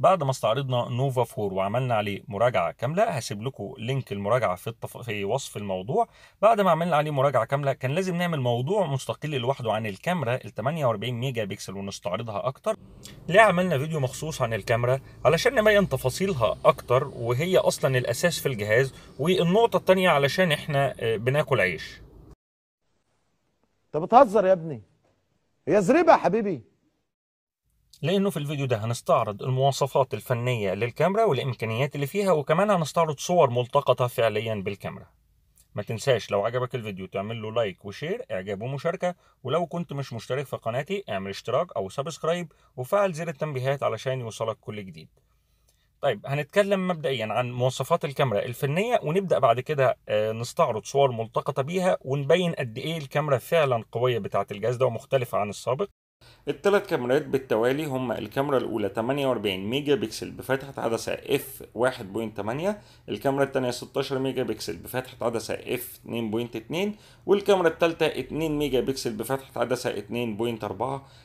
بعد ما استعرضنا نوفا 4 وعملنا عليه مراجعه كامله هسيب لكم لينك المراجعه في التف... في وصف الموضوع بعد ما عملنا عليه مراجعه كامله كان لازم نعمل موضوع مستقل لوحده عن الكاميرا ال 48 ميجا بكسل ونستعرضها اكتر ليه عملنا فيديو مخصوص عن الكاميرا علشان نبين تفاصيلها اكتر وهي اصلا الاساس في الجهاز والنقطه الثانيه علشان احنا آه، بناكل عيش انت بتهزر يا ابني هي زربه يا حبيبي لانه في الفيديو ده هنستعرض المواصفات الفنية للكاميرا والامكانيات اللي فيها وكمان هنستعرض صور ملتقطة فعليا بالكاميرا ما تنساش لو عجبك الفيديو تعمل له لايك وشير اعجاب ومشاركة ولو كنت مش مشترك في قناتي اعمل اشتراك او سبسكرايب وفعل زر التنبيهات علشان يوصلك كل جديد طيب هنتكلم مبدئيا عن مواصفات الكاميرا الفنيه ونبدا بعد كده آه، نستعرض صور ملتقطه بيها ونبين قد ايه الكاميرا فعلا قويه بتاعه الجهاز ده ومختلفه عن السابق الثلاث كاميرات بالتوالي هما الكاميرا الأولى 48 ميجا بكسل بفتحة عدسة f 1.8 الكاميرا الثانية 16 ميجا بكسل بفتحة عدسة f 2.2 والكاميرا الثالثة 2 ميجا بكسل بفتحة عدسة 2.4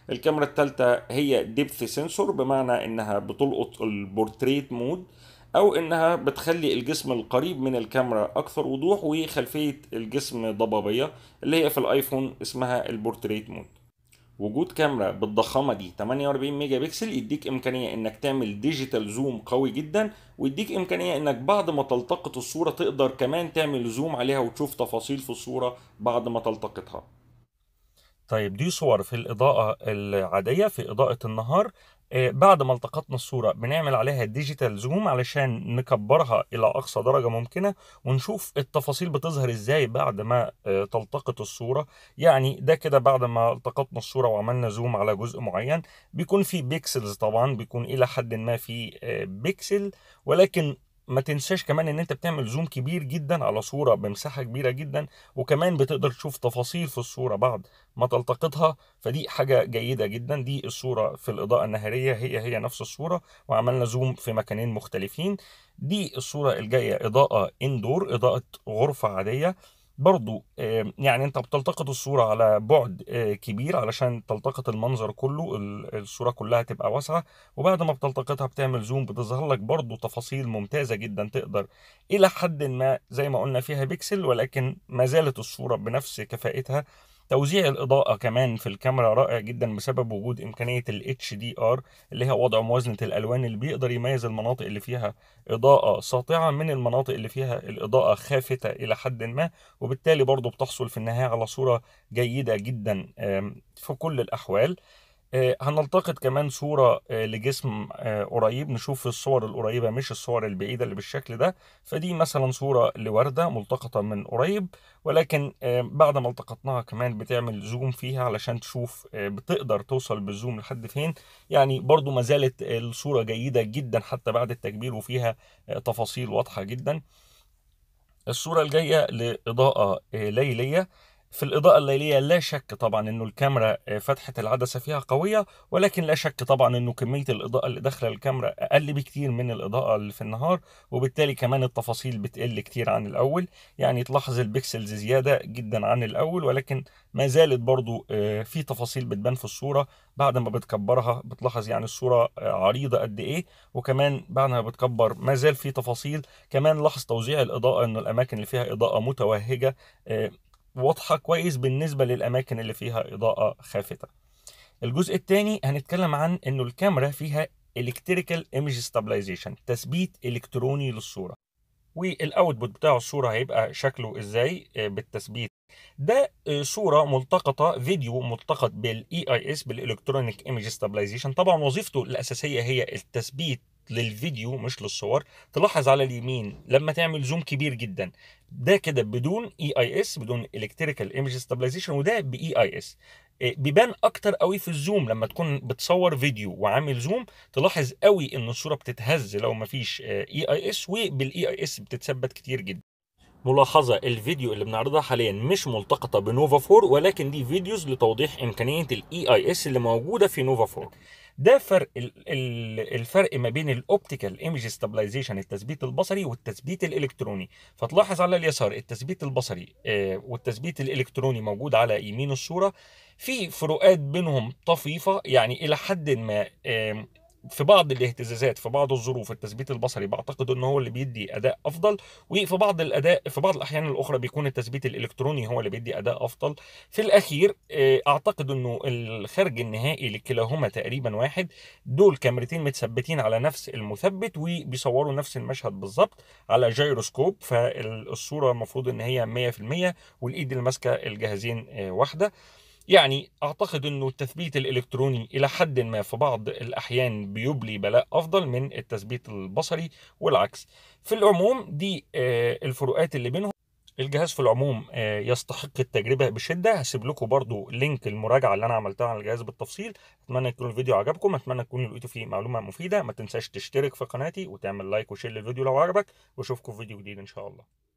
الكاميرا الثالثة هي ديبث سنسور بمعنى إنها بتلقط البورتريت مود أو إنها بتخلي الجسم القريب من الكاميرا أكثر وضوح وخلفية الجسم ضبابية اللي هي في الآيفون اسمها البورتريت مود وجود كاميرا بالضخامه دي 48 ميجا بكسل يديك امكانيه انك تعمل ديجيتال زوم قوي جدا ويديك امكانيه انك بعد ما تلتقط الصوره تقدر كمان تعمل زوم عليها وتشوف تفاصيل في الصوره بعد ما تلتقطها طيب دي صور في الإضاءة العادية في إضاءة النهار آه، بعد ما التقطنا الصورة بنعمل عليها ديجيتال زوم علشان نكبرها إلى أقصى درجة ممكنة ونشوف التفاصيل بتظهر إزاي بعد ما آه، تلتقط الصورة يعني ده كده بعد ما التقطنا الصورة وعملنا زوم على جزء معين بيكون في بيكسلز طبعا بيكون إلى حد ما في بيكسل آه، ولكن ما تنساش كمان ان انت بتعمل زوم كبير جدا على صورة بمساحة كبيرة جدا وكمان بتقدر تشوف تفاصيل في الصورة بعد ما تلتقطها فدي حاجة جيدة جدا دي الصورة في الإضاءة النهارية هي هي نفس الصورة وعملنا زوم في مكانين مختلفين دي الصورة الجاية إضاءة اندور إضاءة غرفة عادية برضو يعني انت بتلتقط الصورة على بعد كبير علشان تلتقط المنظر كله الصورة كلها تبقى واسعة وبعد ما بتلتقطها بتعمل زوم بتظهر لك برضو تفاصيل ممتازة جدا تقدر الى حد ما زي ما قلنا فيها بيكسل ولكن ما زالت الصورة بنفس كفاءتها توزيع الاضاءه كمان في الكاميرا رائع جدا بسبب وجود امكانيه ال HDR اللي هي وضع موازنه الالوان اللي بيقدر يميز المناطق اللي فيها اضاءه ساطعه من المناطق اللي فيها الاضاءه خافته الى حد ما وبالتالي برضو بتحصل في النهايه على صوره جيده جدا في كل الاحوال آه، هنلتقط كمان صورة آه، لجسم آه، قريب نشوف الصور القريبة مش الصور البعيدة اللي بالشكل ده فدي مثلا صورة لوردة ملتقطة من قريب ولكن بعد ما التقطناها كمان بتعمل زوم فيها علشان تشوف بتقدر توصل بالزوم لحد فين يعني برضو ما زالت الصورة جيدة جدا حتى بعد التكبير وفيها تفاصيل واضحة جدا الصورة الجاية لإضاءة ليلية في الإضاءة الليلية لا شك طبعا إنه الكاميرا آه، فتحة العدسة فيها قوية ولكن لا شك طبعا إنه كمية الإضاءة اللي داخلة الكاميرا أقل بكتير من الإضاءة اللي في النهار وبالتالي كمان التفاصيل بتقل كتير عن الأول يعني تلاحظ البكسلز زيادة جدا عن الأول ولكن ما زالت برضو آه، في تفاصيل بتبان في الصورة بعد ما بتكبرها بتلاحظ يعني الصورة آه، عريضة قد إيه وكمان بعد ما بتكبر ما زال في تفاصيل كمان لاحظ توزيع الإضاءة إنه الأماكن اللي فيها إضاءة متوهجة واضحة كويس بالنسبة للأماكن اللي فيها إضاءة خافتة الجزء الثاني هنتكلم عن أنه الكاميرا فيها Electrical Image Stabilization تثبيت إلكتروني للصورة والاوتبوت بتاع الصوره هيبقى شكله ازاي آه، بالتثبيت ده آه، صوره ملتقطه فيديو ملتقط بالاي اي اس بالالكترونيك ايمج ستابلايزيشن طبعا وظيفته الاساسيه هي التثبيت للفيديو مش للصور تلاحظ على اليمين لما تعمل زوم كبير جدا ده كده بدون اي اي اس بدون الكتريكال ايمج ستابلايزيشن وده باي اي اس بيبان اكتر قوي في الزوم لما تكون بتصور فيديو وعامل زوم تلاحظ قوي ان الصوره بتتهز لو مفيش اي آه، اي e اس وبالاي اي e اس بتتثبت كتير جدا ملاحظة الفيديو اللي بنعرضها حاليا مش ملتقطة بنوفا 4 ولكن دي فيديوز لتوضيح إمكانية الاي اي e اس اللي موجودة في نوفا 4 ده فرق الفرق ما بين الاوبتيكال ايمج ستابلايزيشن التثبيت البصري والتثبيت الالكتروني فتلاحظ على اليسار التثبيت البصري آه، والتثبيت الالكتروني موجود على يمين الصورة في فروقات بينهم طفيفة يعني إلى حد ما في بعض الاهتزازات في بعض الظروف التثبيت البصري بعتقد انه هو اللي بيدي اداء افضل وفي بعض الاداء في بعض الاحيان الاخرى بيكون التثبيت الالكتروني هو اللي بيدي اداء افضل في الاخير آه، اعتقد انه الخارج النهائي لكلاهما تقريبا واحد دول كاميرتين متثبتين على نفس المثبت وبيصوروا نفس المشهد بالظبط على جيروسكوب فالصوره المفروض ان هي 100% والايد اللي ماسكه الجهازين آه، واحده يعني أعتقد أنه التثبيت الإلكتروني إلى حد ما في بعض الأحيان بيبلي بلاء أفضل من التثبيت البصري والعكس في العموم دي آه، الفروقات اللي بينهم الجهاز في العموم آه، يستحق التجربة بشدة هسيب لكم برضو لينك المراجعة اللي أنا عملتها عن الجهاز بالتفصيل أتمنى يكون الفيديو عجبكم أتمنى تكونوا لقيتوا فيه معلومة مفيدة ما تنساش تشترك في قناتي وتعمل لايك وشير للفيديو لو عجبك وأشوفكم في فيديو جديد إن شاء الله